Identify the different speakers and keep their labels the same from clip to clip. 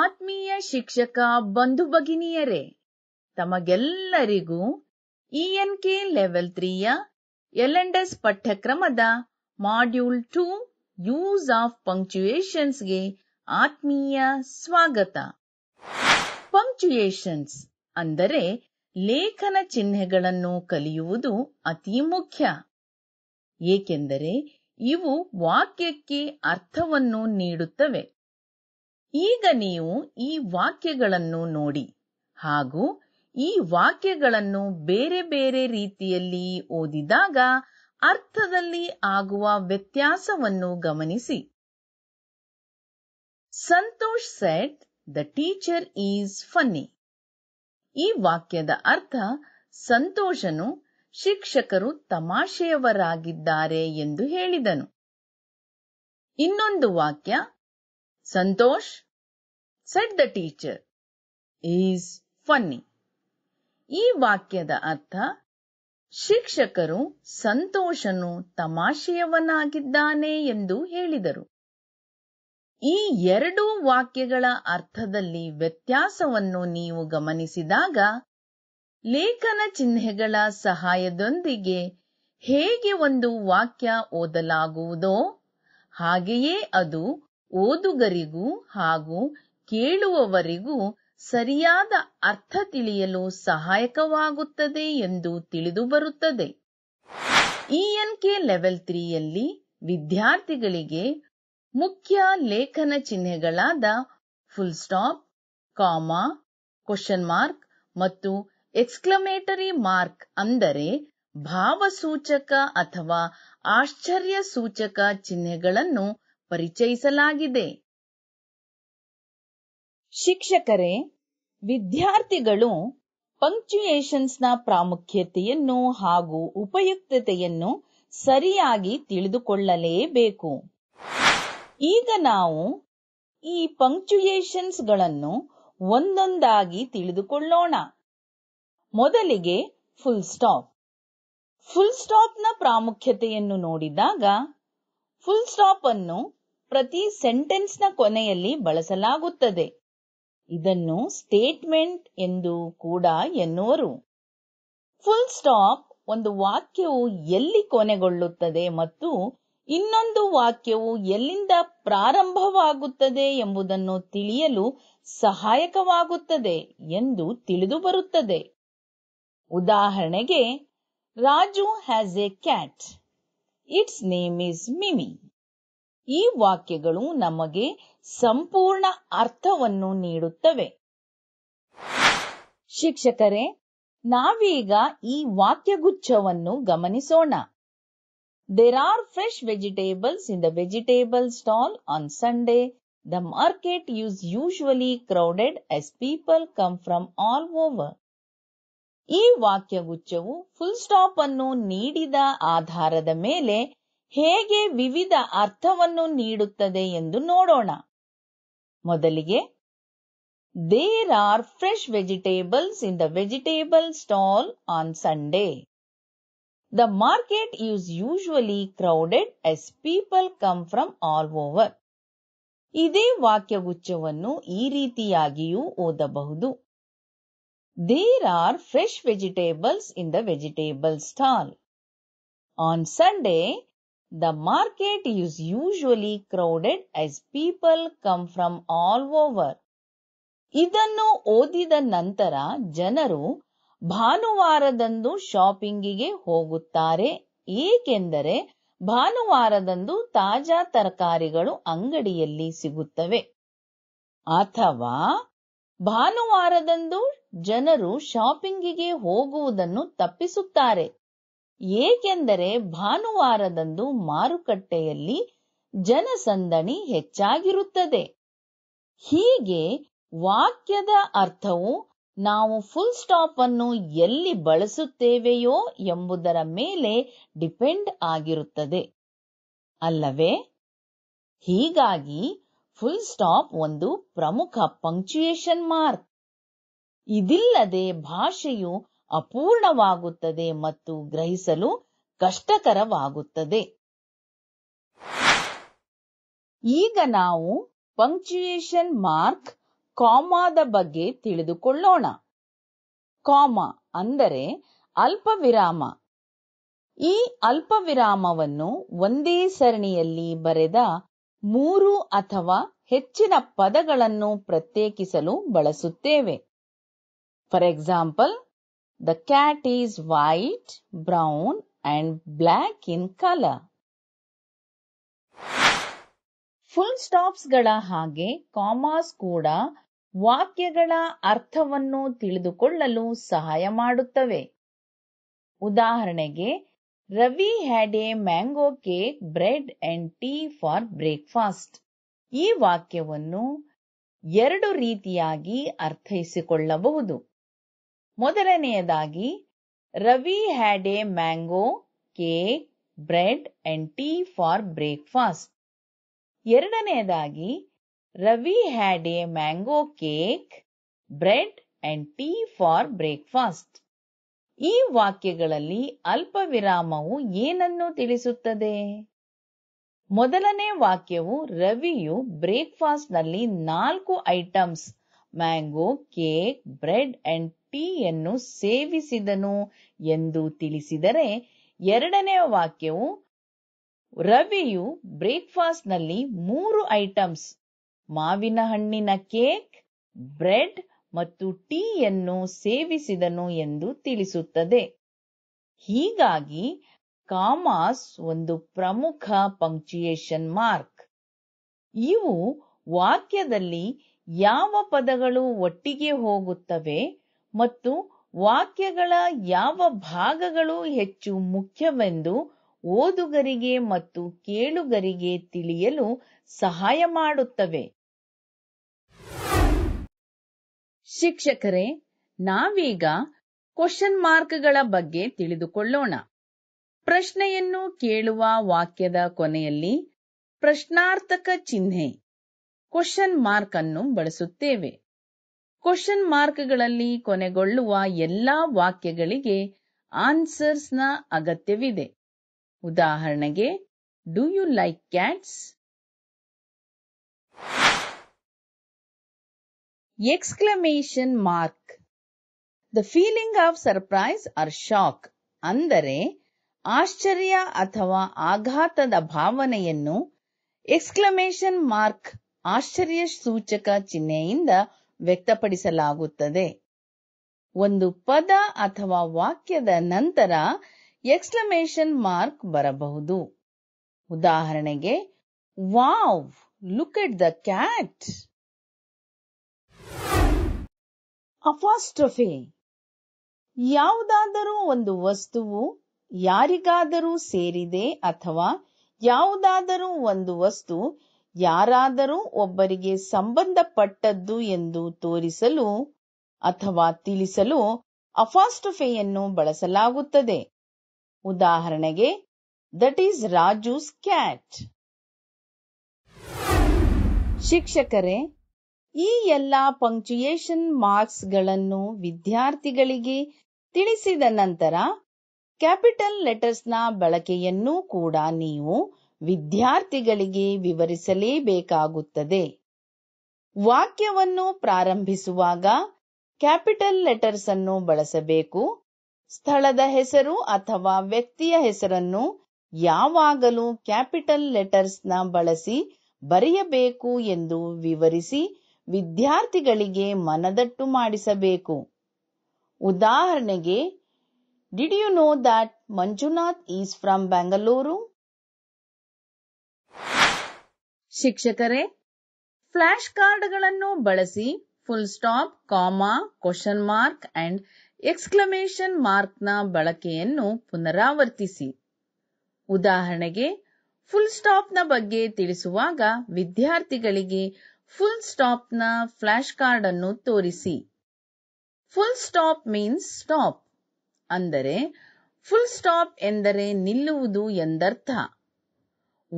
Speaker 1: ಆತ್ಮೀಯ ಶಿಕ್ಷಕ ಬಂಧು ಭಗಿನಿಯರೇ ತಮಗೆಲ್ಲರಿಗೂ ಇ ಎನ್ ಕೆ ಲೆವೆಲ್ ತ್ರೀಯ ಎಲ್ ಎಸ್ ಪಠ್ಯಕ್ರಮದ ಮಾಡ್ಯೂಲ್ ಟೂ ಯೂಸ್ ಆಫ್ ಪಂಕ್ಚುಯೇಷನ್ಸ್ಗೆ ಆತ್ಮೀಯ ಸ್ವಾಗತ ಪಂಕ್ಚುಯೇಷನ್ಸ್ ಅಂದರೆ ಲೇಖನ ಚಿಹ್ನೆಗಳನ್ನು ಕಲಿಯುವುದು ಅತಿ ಮುಖ್ಯ ಏಕೆಂದರೆ ಇವು ವಾಕ್ಯಕ್ಕೆ ಅರ್ಥವನ್ನು ನೀಡುತ್ತವೆ ಈಗ ನೀವು ಈ ವಾಕ್ಯಗಳನ್ನು ನೋಡಿ ಹಾಗೂ ಈ ವಾಕ್ಯಗಳನ್ನು ಬೇರೆ ಬೇರೆ ರೀತಿಯಲ್ಲಿ ಓದಿದಾಗ ಅರ್ಥದಲ್ಲಿ ಆಗುವ ವ್ಯತ್ಯಾಸವನ್ನು ಗಮನಿಸಿ Santosh said the teacher is funny ಈ ವಾಕ್ಯದ ಅರ್ಥ ಸಂತೋಷನು ಶಿಕ್ಷಕರು ತಮಾಷೆಯವರಾಗಿದ್ದಾರೆ ಎಂದು ಹೇಳಿದನು ಇನ್ನೊಂದು ವಾಕ್ಯ Santosh said the teacher is funny ಈ ವಾಕ್ಯದ ಅರ್ಥ ಶಿಕ್ಷಕರು ಸಂತೋಷನು ತಮಾಷೆಯವನಾಗಿದ್ದಾನೆ ಎಂದು ಹೇಳಿದರು ಈ ಎರಡೂ ವಾಕ್ಯಗಳ ಅರ್ಥದಲ್ಲಿ ವ್ಯತ್ಯಾಸವನ್ನು ನೀವು ಗಮನಿಸಿದಾಗ ಲೇಖನ ಚಿಹ್ನೆಗಳ ಸಹಾಯದೊಂದಿಗೆ ಹೇಗೆ ಒಂದು ವಾಕ್ಯ ಓದಲಾಗುವುದೋ ಹಾಗೆಯೇ ಅದು ಓದುಗರಿಗೂ ಹಾಗೂ ಕೇಳುವವರಿಗೂ ಸರಿಯಾದ ಅರ್ಥ ತಿಳಿಯಲು ಸಹಾಯಕವಾಗುತ್ತದೆ ಎಂದು ತಿಳಿದುಬರುತ್ತದೆ ಕೆ ಲೆವೆಲ್ ತ್ರೀಯಲ್ಲಿ ವಿದ್ಯಾರ್ಥಿಗಳಿಗೆ ಮುಖ್ಯ ಲೇಖನ ಚಿಹ್ನೆಗಳಾದ full stop comma question mark ಮತ್ತು ಎಕ್ಸ್ಕ್ಲಮೇಟರಿ ಮಾರ್ಕ್ ಅಂದರೆ ಭಾವಸೂಚಕ ಅಥವಾ ಆಶ್ಚರ್ಯ ಸೂಚಕ ಚಿಹ್ನೆಗಳನ್ನು ಪರಿಚಯಿಸಲಾಗಿದೆ ಶಿಕ್ಷಕರೇ ವಿದ್ಯಾರ್ಥಿಗಳು ಪಂಕ್ಚುಯೇಷನ್ಸ್ ನ ಪ್ರಾಮುಖ್ಯತೆಯನ್ನು ಹಾಗೂ ಉಪಯುಕ್ತತೆಯನ್ನು ಸರಿಯಾಗಿ ತಿಳಿದುಕೊಳ್ಳಲೇಬೇಕು ಈಗ ನಾವು ಈ ಗಳನ್ನು ಒಂದೊಂದಾಗಿ ತಿಳಿದುಕೊಳ್ಳೋಣ ಮೊದಲಿಗೆ ಫುಲ್ ಸ್ಟಾಪ್ ಫುಲ್ ಸ್ಟಾಪ್ನ ಪ್ರಾಮುಖ್ಯತೆಯನ್ನು ನೋಡಿದಾಗ ಫುಲ್ ಸ್ಟಾಪ್ ಅನ್ನು ಪ್ರತಿ ಸೆಂಟೆನ್ಸ್ನ ಕೊನೆಯಲ್ಲಿ ಬಳಸಲಾಗುತ್ತದೆ ಇದನ್ನು ಸ್ಟೇಟ್ಮೆಂಟ್ ಎಂದು ಕೂಡ ಎನ್ನುವರು ಫುಲ್ ಸ್ಟಾಪ್ ಒಂದು ವಾಕ್ಯವು ಎಲ್ಲಿ ಕೊನೆಗೊಳ್ಳುತ್ತದೆ ಮತ್ತು ಇನ್ನೊಂದು ವಾಕ್ಯವು ಎಲ್ಲಿಂದ ಪ್ರಾರಂಭವಾಗುತ್ತದೆ ಎಂಬುದನ್ನು ತಿಳಿಯಲು ಸಹಾಯಕವಾಗುತ್ತದೆ ಎಂದು ತಿಳಿದುಬರುತ್ತದೆ ಉದಾಹರಣೆಗೆ Raju has a cat its name is Mimi ಈ ವಾಕ್ಯಗಳು ನಮಗೆ ಸಂಪೂರ್ಣ ಅರ್ಥವನ್ನು ನೀಡುತ್ತವೆ ಶಿಕ್ಷಕರೇ ನಾವೀಗ ಈ ವಾಕ್ಯಗುಚ್ಛವನ್ನು ಗಮನಿಸೋಣ there are fresh vegetables in the vegetable stall on Sunday the market is usually crowded as people come from all over ಈ ವಾಕ್ಯಗುಚ್ಛವು ಫುಲ್ ಸ್ಟಾಪ್ ಅನ್ನು ನೀಡಿದ ಆಧಾರದ ಮೇಲೆ ಹೇಗೆ ವಿವಿಧ ಅರ್ಥವನ್ನು ನೀಡುತ್ತದೆ ಎಂದು ನೋಡೋಣ ಮೊದಲಿಗೆ there are fresh vegetables in the vegetable stall on Sunday the market is usually crowded as people come from all over ಇದೇ ವಾಕ್ಯಗುಚ್ಛವನ್ನು ಈ ರೀತಿಯಾಗಿಯೂ ಓದಬಹುದು there are fresh vegetables in the vegetable stall on Sunday The market is usually crowded as people come from all over. ಇದನ್ನು ಓದಿದ ನಂತರ ಜನರು ಭಾನುವಾರದಂದು ಶಾಪಿಂಗಿಗೆ ಹೋಗುತ್ತಾರೆ ಏಕೆಂದರೆ ಭಾನುವಾರದಂದು ತಾಜಾ ತರಕಾರಿಗಳು ಅಂಗಡಿಯಲ್ಲಿ ಸಿಗುತ್ತವೆ ಅಥವಾ ಭಾನುವಾರದಂದು ಜನರು ಶಾಪಿಂಗಿಗೆ ಹೋಗುವುದನ್ನು ತಪ್ಪಿಸುತ್ತಾರೆ ಏಕೆಂದರೆ ಭಾನುವಾರದಂದು ಮಾರುಕಟ್ಟೆಯಲ್ಲಿ ಜನಸಂದಣಿ ಹೆಚ್ಚಾಗಿರುತ್ತದೆ ಹೀಗೆ ವಾಕ್ಯದ ಅರ್ಥವು ನಾವು ಫುಲ್ ಸ್ಟಾಪ್ ಅನ್ನು ಎಲ್ಲಿ ಬಳಸುತ್ತೇವೆಯೋ ಎಂಬುದರ ಮೇಲೆ ಡಿಪೆಂಡ್ ಆಗಿರುತ್ತದೆ ಅಲ್ಲವೇ ಹೀಗಾಗಿ ಫುಲ್ ಸ್ಟಾಪ್ ಒಂದು ಪ್ರಮುಖ ಪಂಕ್ಚುಯೇಷನ್ ಮಾರ್ಕ್ ಇದಿಲ್ಲದೆ ಭಾಷೆಯು ಅಪೂರ್ಣವಾಗುತ್ತದೆ ಮತ್ತು ಗ್ರಹಿಸಲು ಕಷ್ಟಕರವಾಗುತ್ತದೆ ಈಗ ನಾವು ಪಂಕ್ಚುಯೇಷನ್ ಮಾರ್ಕ್ ಕಾಮಾದ ಬಗ್ಗೆ ತಿಳಿದುಕೊಳ್ಳೋಣ ಕಾಮಾ ಅಂದರೆ ಅಲ್ಪವಿರಾಮ ಈ ಅಲ್ಪವಿರಾಮವನ್ನು ಒಂದೇ ಸರಣಿಯಲ್ಲಿ ಬರೆದ ಮೂರು ಅಥವಾ ಹೆಚ್ಚಿನ ಪದಗಳನ್ನು ಪ್ರತ್ಯೇಕಿಸಲು ಬಳಸುತ್ತೇವೆ for example The cat is white, brown and black in color. Full ಸ್ಟಾಪ್ಸ್ಗಳ ಹಾಗೆ ಕಾಮಾಸ್ ಕೂಡ ವಾಕ್ಯಗಳ ಅರ್ಥವನ್ನು ತಿಳಿದುಕೊಳ್ಳಲು ಸಹಾಯ ಮಾಡುತ್ತವೆ ಉದಾಹರಣೆಗೆ Ravi had a mango cake bread and tea for breakfast ಈ ವಾಕ್ಯವನ್ನು ಎರಡು ರೀತಿಯಾಗಿ ಅರ್ಥೈಸಿಕೊಳ್ಳಬಹುದು ಮೊದಲನೆಯದಾಗಿ Ravi had a mango cake bread and tea for breakfast ಎರಡನೆಯದಾಗಿ Ravi had a mango cake bread and tea for breakfast ಈ ವಾಕ್ಯಗಳಲ್ಲಿ ಅಲ್ಪ ವಿರಾಮವು ಏನನ್ನು ತಿಳಿಸುತ್ತದೆ ಮೊದಲನೇ ವಾಕ್ಯವು ರವಿಯು ಬ್ರೇಕ್ಫಾಸ್ಟ್ ನಲ್ಲಿ ನಾಲ್ಕು items mango cake bread and ಟೀಯನ್ನು ಸೇವಿಸಿದನು ಎಂದು ತಿಳಿಸಿದರೆ ಎರಡನೆಯ ವಾಕ್ಯವು ರವಿಯು ನಲ್ಲಿ ಮೂರು ಐಟಮ್ಸ್ ಮಾವಿನ ಹಣ್ಣಿನ ಕೇಕ್ ಬ್ರೆಡ್ ಮತ್ತು ಟೀಯನ್ನು ಸೇವಿಸಿದನು ಎಂದು ತಿಳಿಸುತ್ತದೆ ಹೀಗಾಗಿ ಕಾಮಾಸ್ ಒಂದು ಪ್ರಮುಖ ಪಂಕ್ಚುಯೇಷನ್ ಮಾರ್ಕ್ ಇವು ವಾಕ್ಯದಲ್ಲಿ ಯಾವ ಪದಗಳು ಒಟ್ಟಿಗೆ ಹೋಗುತ್ತವೆ ಮತ್ತು ವಾಕ್ಯಗಳ ಯಾವ ಭಾಗಗಳು ಹೆಚ್ಚು ಮುಖ್ಯವೆಂದು ಓದುಗರಿಗೆ ಮತ್ತು ಕೇಳುಗರಿಗೆ ತಿಳಿಯಲು ಸಹಾಯ ಮಾಡುತ್ತವೆ ಶಿಕ್ಷಕರೇ ನಾವೀಗ ಕ್ವಶನ್ ಮಾರ್ಕ್ಗಳ ಬಗ್ಗೆ ತಿಳಿದುಕೊಳ್ಳೋಣ ಪ್ರಶ್ನೆಯನ್ನು ಕೇಳುವ ವಾಕ್ಯದ ಕೊನೆಯಲ್ಲಿ ಪ್ರಶ್ನಾರ್ಥಕ ಚಿಹ್ನೆ ಕ್ವಶನ್ ಮಾರ್ಕ್ ಅನ್ನು ಬಳಸುತ್ತೇವೆ ಕ್ವಶನ್ ಮಾರ್ಕ್ಗಳಲ್ಲಿ ಕೊನೆಗೊಳ್ಳುವ ಎಲ್ಲಾ ವಾಕ್ಯಗಳಿಗೆ ಆನ್ಸರ್ಸ್ನ ಅಗತ್ಯವಿದೆ ಉದಾಹರಣೆಗೆ do you like cats exclamation mark the feeling of surprise or shock ಅಂದರೆ ಆಶ್ಚರ್ಯ ಅಥವಾ ಆಘಾತದ ಭಾವನೆಯನ್ನು ಎಕ್ಸ್ಕ್ಲಮೇಷನ್ ಮಾರ್ಕ್ ಆಶ್ಚರ್ಯ ಸೂಚಕ ಚಿಹ್ನೆಯಿಂದ ವ್ಯಕ್ತಪಡಿಸಲಾಗುತ್ತದೆ ಒಂದು ಪದ ಅಥವಾ ವಾಕ್ಯದ ನಂತರ ಎಕ್ಸ್ಕ್ಲಮೇಷನ್ ಮಾರ್ಕ್ ಬರಬಹುದು ಉದಾಹರಣೆಗೆ wow look at the cat apostrophe ಯಾವುದಾದರೂ ಒಂದು ವಸ್ತುವು ಯಾರಿಗಾದರೂ ಸೇರಿದೆ ಅಥವಾ ಯಾವುದಾದರೂ ಒಂದು ವಸ್ತು ಯಾರಾದರೂ ಒಬ್ಬರಿಗೆ ಸಂಬಂಧಪಟ್ಟದ್ದು ಎಂದು ತೋರಿಸಲು ಅಥವಾ ತಿಳಿಸಲು ಅಫಾಸ್ಟೊಫೆಯನ್ನು ಬಳಸಲಾಗುತ್ತದೆ ಉದಾಹರಣೆಗೆ ದಟ್ ಈಸ್ ರಾಜು ಕ್ಯಾಟ್ ಶಿಕ್ಷಕರೇ ಈ ಎಲ್ಲ ಪಂಕ್ಚುಯೇಷನ್ ಮಾರ್ಕ್ಸ್ ಗಳನ್ನು ವಿದ್ಯಾರ್ಥಿಗಳಿಗೆ ತಿಳಿಸಿದ ನಂತರ ಕ್ಯಾಪಿಟಲ್ ಲೆಟರ್ಸ್ ನ ಬಳಕೆಯನ್ನು ಕೂಡ ನೀವು ವಿದ್ಯಾರ್ಥಿಗಳಿಗೆ ವಿವರಿಸಲೇಬೇಕಾಗುತ್ತದೆ ವಾಕ್ಯವನ್ನು ಪ್ರಾರಂಭಿಸುವಾಗ ಕ್ಯಾಪಿಟಲ್ ಲೆಟರ್ಸ್ ಅನ್ನು ಬಳಸಬೇಕು ಸ್ಥಳದ ಹೆಸರು ಅಥವಾ ವ್ಯಕ್ತಿಯ ಹೆಸರನ್ನು ಯಾವಾಗಲೂ ಕ್ಯಾಪಿಟಲ್ ಲೆಟರ್ಸ್ನ ಬಳಸಿ ಬರೆಯಬೇಕು ಎಂದು ವಿವರಿಸಿ ವಿದ್ಯಾರ್ಥಿಗಳಿಗೆ ಮನದಟ್ಟು ಮಾಡಿಸಬೇಕು ಉದಾಹರಣೆಗೆ did you know that Manjunath is from Bengaluru ಶಿಕ್ಷಕರೇ ಫ್ಲಾಶ್ ಕಾರ್ಡ್ಗಳನ್ನು ಬಳಸಿ full stop comma question mark and exclamation ಮಾರ್ಕ್ನ ಬಳಕೆಯನ್ನು ಪುನರಾವರ್ತಿಸಿ ಉದಾಹರಣೆಗೆ ಫುಲ್ ಸ್ಟಾಪ್ನ ಬಗ್ಗೆ ತಿಳಿಸುವಾಗ ವಿದ್ಯಾರ್ಥಿಗಳಿಗೆ ಫುಲ್ ಸ್ಟಾಪ್ನ ಫ್ಲಾಶ್ ಕಾರ್ಡ್ ಅನ್ನು ತೋರಿಸಿ ಫುಲ್ ಸ್ಟಾಪ್ ಮೀನ್ಸ್ ಸ್ಟಾಪ್ ಅಂದರೆ ಫುಲ್ ಸ್ಟಾಪ್ ಎಂದರೆ ನಿಲ್ಲುವುದು ಎಂದರ್ಥ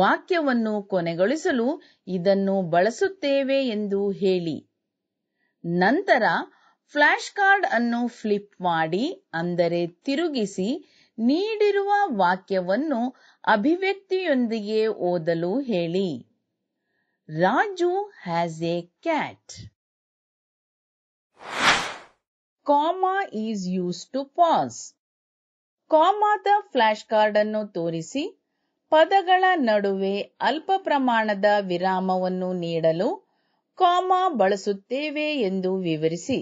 Speaker 1: ವಾಕ್ಯವನ್ನು ಕೊನೆಗೊಳಿಸಲು ಇದನ್ನು ಬಳಸುತ್ತೇವೆ ಎಂದು ಹೇಳಿ ನಂತರ ಫ್ಲಾಶ್ ಕಾರ್ಡ್ ಅನ್ನು ಫ್ಲಿಪ್ ಮಾಡಿ ಅಂದರೆ ತಿರುಗಿಸಿ ನೀಡಿರುವ ವಾಕ್ಯವನ್ನು ಅಭಿವ್ಯಕ್ತಿಯೊಂದಿಗೆ ಓದಲು ಹೇಳಿ Raju has a cat comma is use to pause ಕಾಮಾದ ಫ್ಲಾಶ್ ಕಾರ್ಡ್ ಅನ್ನು ತೋರಿಸಿ ಪದಗಳ ನಡುವೆ ಅಲ್ಪ ಪ್ರಮಾಣದ ವಿರಾಮವನ್ನು ನೀಡಲು ಕಾಮಾ ಬಳಸುತ್ತೇವೆ ಎಂದು ವಿವರಿಸಿ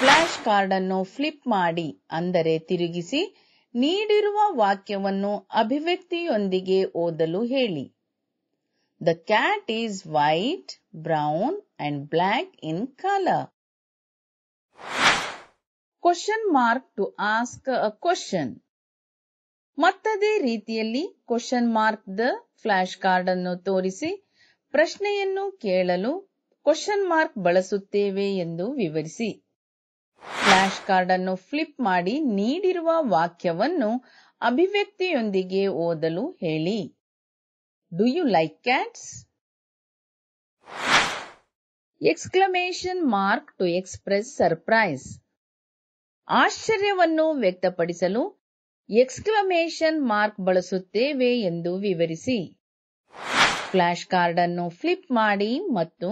Speaker 1: ಕಾರ್ಡ್ ಕಾರ್ಡನ್ನು ಫ್ಲಿಪ್ ಮಾಡಿ ಅಂದರೆ ತಿರುಗಿಸಿ ನೀಡಿರುವ ವಾಕ್ಯವನ್ನು ಅಭಿವ್ಯಕ್ತಿಯೊಂದಿಗೆ ಓದಲು ಹೇಳಿ the cat is white brown and black in colour question mark to ask a question ಮತ್ತದೇ ರೀತಿಯಲ್ಲಿ question mark the flash card ಅನ್ನು ತೋರಿಸಿ ಪ್ರಶ್ನೆಯನ್ನು ಕೇಳಲು ಕ್ವಶನ್ ಮಾರ್ಕ್ ಬಳಸುತ್ತೇವೆ ಎಂದು ವಿವರಿಸಿ ಫ್ಲಾಶ್ ಕಾರ್ಡ್ ಅನ್ನು ಫ್ಲಿಪ್ ಮಾಡಿ ನೀಡಿರುವ ವಾಕ್ಯವನ್ನು ಅಭಿವ್ಯಕ್ತಿಯೊಂದಿಗೆ ಓದಲು ಹೇಳಿ do you like cats exclamation mark to express surprise ಆಶ್ಚರ್ಯವನ್ನು ವ್ಯಕ್ತಪಡಿಸಲು ಎಕ್ಸ್ಕ್ಲಮೇಷನ್ ಮಾರ್ಕ್ ಬಳಸುತ್ತೇವೆ ಎಂದು ವಿವರಿಸಿ ಫ್ಲಾಶ್ ಕಾರ್ಡ್ ಅನ್ನು ಫ್ಲಿಪ್ ಮಾಡಿ ಮತ್ತು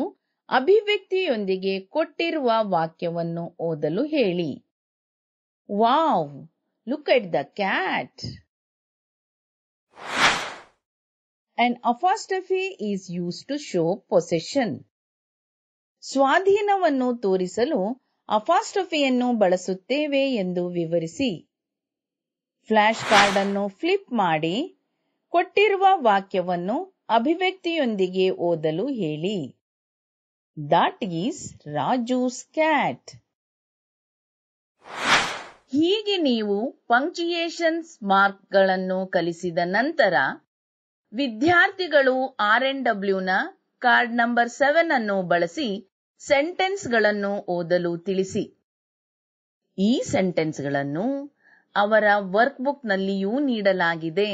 Speaker 1: ಅಭಿವ್ಯಕ್ತಿಯೊಂದಿಗೆ ಕೊಟ್ಟಿರುವ ವಾಕ್ಯವನ್ನು ಓದಲು ಹೇಳಿ wow look at the cat an apostrophe is use to show possession ಸ್ವಾಧೀನವನ್ನು ತೋರಿಸಲು ಅಫಾಸ್ಟಫಿಯನ್ನು ಬಳಸುತ್ತೇವೆ ಎಂದು ವಿವರಿಸಿ ಫ್ಲಾಶ್ ಕಾರ್ಡ್ ಅನ್ನು ಫ್ಲಿಪ್ ಮಾಡಿ ಕೊಟ್ಟಿರುವ ವಾಕ್ಯವನ್ನು ಅಭಿವ್ಯಕ್ತಿಯೊಂದಿಗೆ ಓದಲು ಹೇಳಿ ದಟ್ ಈಸ್ ರಾಜೂಸ್ ಕ್ಯಾಟ್ ಹೀಗೆ ನೀವು ಪಂಕ್ಚುಯೇಷನ್ಸ್ ಮಾರ್ಕ್ಗಳನ್ನು ಕಲಿಸಿದ ನಂತರ ವಿದ್ಯಾರ್ಥಿಗಳು ಆರ್ ಎನ್ ಡಬ್ಲ್ಯೂನ ಕಾರ್ಡ್ ನಂಬರ್ ಸೆವೆನ್ ಅನ್ನು ಬಳಸಿ ಸೆಂಟೆನ್ಸ್ಗಳನ್ನು ಓದಲು ತಿಳಿಸಿ ಈ ಸೆಂಟೆನ್ಸ್ಗಳನ್ನು ಅವರ ವರ್ಕ್ಬುಕ್ನಲ್ಲಿಯೂ ನೀಡಲಾಗಿದೆ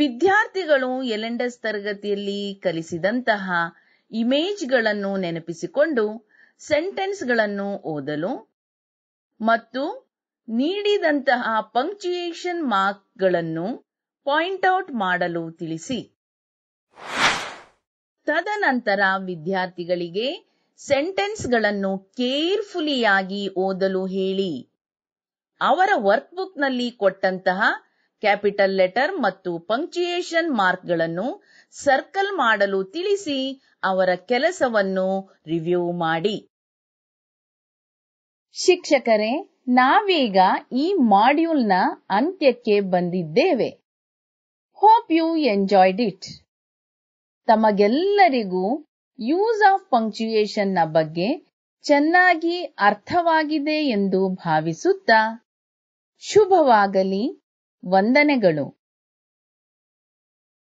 Speaker 1: ವಿದ್ಯಾರ್ಥಿಗಳು ಎಲೆಂಡಸ್ ತರಗತಿಯಲ್ಲಿ ಕಲಿಸಿದಂತಹ ಇಮೇಜ್ಗಳನ್ನು ನೆನಪಿಸಿಕೊಂಡು ಸೆಂಟೆನ್ಸ್ಗಳನ್ನು ಓದಲು ಮತ್ತು ನೀಡಿದಂತಹ ಪಂಕ್ಚುಯೇಷನ್ ಮಾರ್ಕ್ಗಳನ್ನು ಪಾಯಿಂಟ್ಔಟ್ ಮಾಡಲು ತಿಳಿಸಿ ತದನಂತರ ವಿದ್ಯಾರ್ಥಿಗಳಿಗೆ ಸೆಂಟೆನ್ಸ್ಗಳನ್ನು ಕೇರ್ಫುಲಿಯಾಗಿ ಓದಲು ಹೇಳಿ ಅವರ ಬುಕ್ ನಲ್ಲಿ ಕೊಟ್ಟಂತಹ ಕ್ಯಾಪಿಟಲ್ ಲೆಟರ್ ಮತ್ತು ಪಂಕ್ಚುಯೇಷನ್ ಗಳನ್ನು ಸರ್ಕಲ್ ಮಾಡಲು ತಿಳಿಸಿ ಅವರ ಕೆಲಸವನ್ನು ರಿವ್ಯೂ ಮಾಡಿ ಶಿಕ್ಷಕರೇ ನಾವೀಗ ಈ ಮಾಡ್ಯೂಲ್ನ ಅಂತ್ಯಕ್ಕೆ ಬಂದಿದ್ದೇವೆ ಹೋಪ್ ಯು ಎಂಜಾಯ್ಡ್ ಇಟ್ ತಮಗೆಲ್ಲರಿಗೂ ಯೂಸ್ ಆಫ್ ಪಂಕ್ಚುಯೇಷನ್ ನ ಬಗ್ಗೆ ಚೆನ್ನಾಗಿ ಅರ್ಥವಾಗಿದೆ ಎಂದು ಭಾವಿಸುತ್ತಾ ಶುಭವಾಗಲಿ ವಂದನೆಗಳು